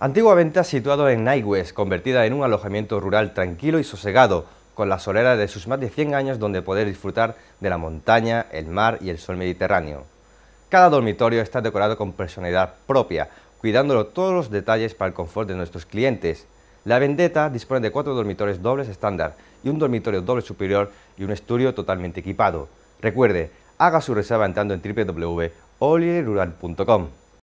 Antigua venta situado en Naigües, convertida en un alojamiento rural tranquilo y sosegado, con la solera de sus más de 100 años donde poder disfrutar de la montaña, el mar y el sol mediterráneo. Cada dormitorio está decorado con personalidad propia, cuidándolo todos los detalles para el confort de nuestros clientes. La Vendetta dispone de cuatro dormitorios dobles estándar y un dormitorio doble superior y un estudio totalmente equipado. Recuerde, haga su reserva entrando en www.olierural.com.